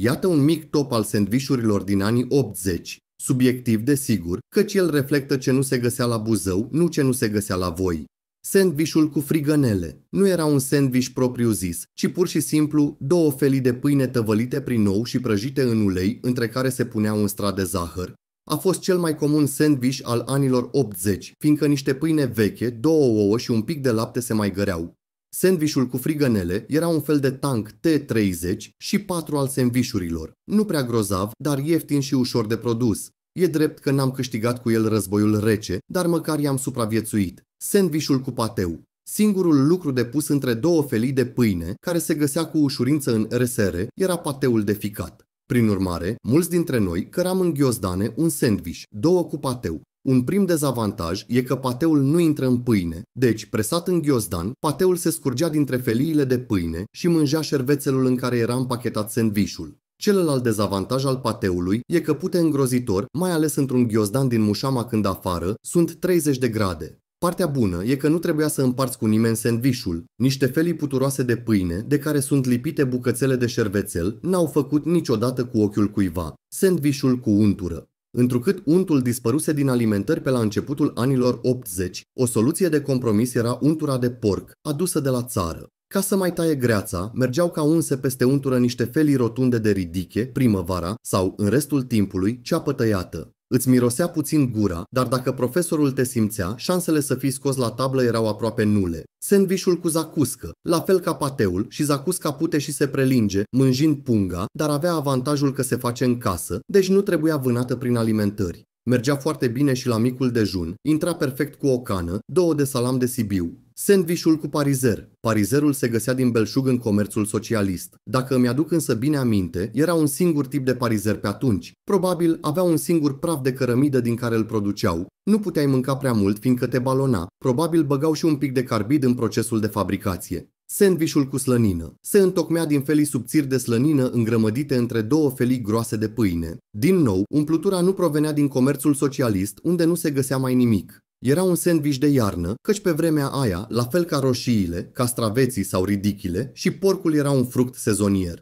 Iată un mic top al sandvișurilor din anii 80. Subiectiv, desigur, căci el reflectă ce nu se găsea la Buzău, nu ce nu se găsea la voi. Sandvișul cu frigănele. Nu era un sandviș propriu-zis, ci pur și simplu două felii de pâine tăvălite prin nou și prăjite în ulei, între care se punea un strat de zahăr. A fost cel mai comun sandviș al anilor 80, fiindcă niște pâine veche, două ouă și un pic de lapte se mai găreau. Sandvișul cu frigănele era un fel de tank T-30 și patru al sandvișurilor. Nu prea grozav, dar ieftin și ușor de produs. E drept că n-am câștigat cu el războiul rece, dar măcar i-am supraviețuit. Sandvișul cu pateu. Singurul lucru de pus între două felii de pâine, care se găsea cu ușurință în RSR, era pateul de ficat. Prin urmare, mulți dintre noi căram în ghiozdane un sandwich, două cu pateu, un prim dezavantaj e că pateul nu intră în pâine, deci, presat în ghiozdan, pateul se scurgea dintre feliile de pâine și mângea șervețelul în care era împachetat sandvișul. Celălalt dezavantaj al pateului e că pute îngrozitor, mai ales într-un ghiozdan din mușama când afară, sunt 30 de grade. Partea bună e că nu trebuia să împarți cu nimeni sandvișul. Niște felii puturoase de pâine, de care sunt lipite bucățele de șervețel, n-au făcut niciodată cu ochiul cuiva. Sandvișul cu untură. Întrucât untul dispăruse din alimentări pe la începutul anilor 80, o soluție de compromis era untura de porc, adusă de la țară. Ca să mai taie greața, mergeau ca unse peste untură niște felii rotunde de ridiche, primăvara, sau, în restul timpului, ceapă tăiată. Îți mirosea puțin gura, dar dacă profesorul te simțea, șansele să fii scos la tablă erau aproape nule. Sandvișul cu zacuscă, la fel ca pateul și zacusca pute și se prelinge, mânjind punga, dar avea avantajul că se face în casă, deci nu trebuia vânată prin alimentări. Mergea foarte bine și la micul dejun, intra perfect cu o cană, două de salam de Sibiu. Sandvișul cu parizer. Parizerul se găsea din belșug în comerțul socialist. Dacă îmi aduc însă bine aminte, era un singur tip de parizer pe atunci. Probabil avea un singur praf de cărămidă din care îl produceau. Nu puteai mânca prea mult fiindcă te balona. Probabil băgau și un pic de carbid în procesul de fabricație. Sandvișul cu slănină. Se întocmea din felii subțiri de slănină îngrămădite între două felii groase de pâine. Din nou, umplutura nu provenea din comerțul socialist, unde nu se găsea mai nimic. Era un sandwich de iarnă, căci pe vremea aia, la fel ca roșiile, castraveții sau ridichile, și porcul era un fruct sezonier.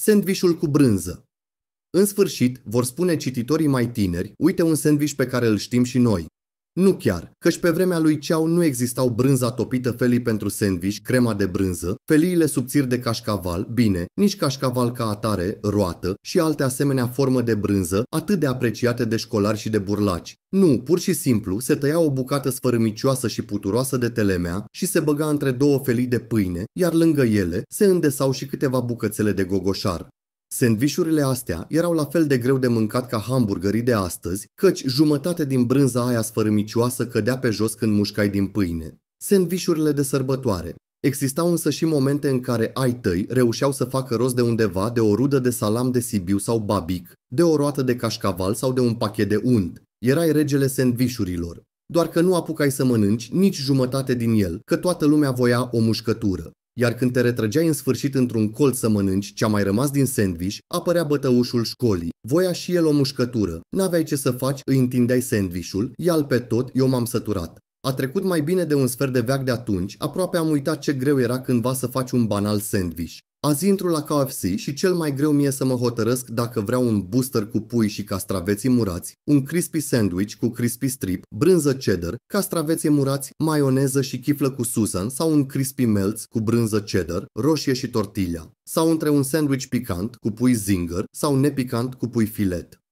Sandvișul cu brânză În sfârșit, vor spune cititorii mai tineri, uite un sandwich pe care îl știm și noi, nu chiar, căci pe vremea lui Ceau nu existau brânza topită felii pentru sandwich, crema de brânză, feliile subțiri de cașcaval, bine, nici cașcaval ca atare, roată și alte asemenea formă de brânză atât de apreciate de școlari și de burlaci. Nu, pur și simplu, se tăia o bucată sfărâmicioasă și puturoasă de telemea și se băga între două felii de pâine, iar lângă ele se îndesau și câteva bucățele de gogoșar. Sandvișurile astea erau la fel de greu de mâncat ca hamburgerii de astăzi, căci jumătate din brânza aia sfărâmicioasă cădea pe jos când mușcai din pâine. Sandvișurile de sărbătoare. Existau însă și momente în care ai tăi reușeau să facă rost de undeva de o rudă de salam de Sibiu sau babic, de o roată de cașcaval sau de un pachet de unt. Erai regele sandvișurilor. Doar că nu apucai să mănânci nici jumătate din el, că toată lumea voia o mușcătură iar când te retrăgeai în sfârșit într-un colț să mănânci ce a mai rămas din sandwich, apărea bătăușul școlii. Voia și el o mușcătură. N-aveai ce să faci, îi întindeai sandvișul, iar pe tot, eu m-am săturat. A trecut mai bine de un sfert de veac de atunci, aproape am uitat ce greu era cândva să faci un banal sandwich. Azi intru la KFC și cel mai greu mi-e să mă hotărăsc dacă vreau un booster cu pui și castraveții murați, un crispy sandwich cu crispy strip, brânză cheddar, castraveții murați, maioneză și chiflă cu Susan sau un crispy melts cu brânză cheddar, roșie și tortilla, sau între un sandwich picant cu pui zinger sau nepicant cu pui filet.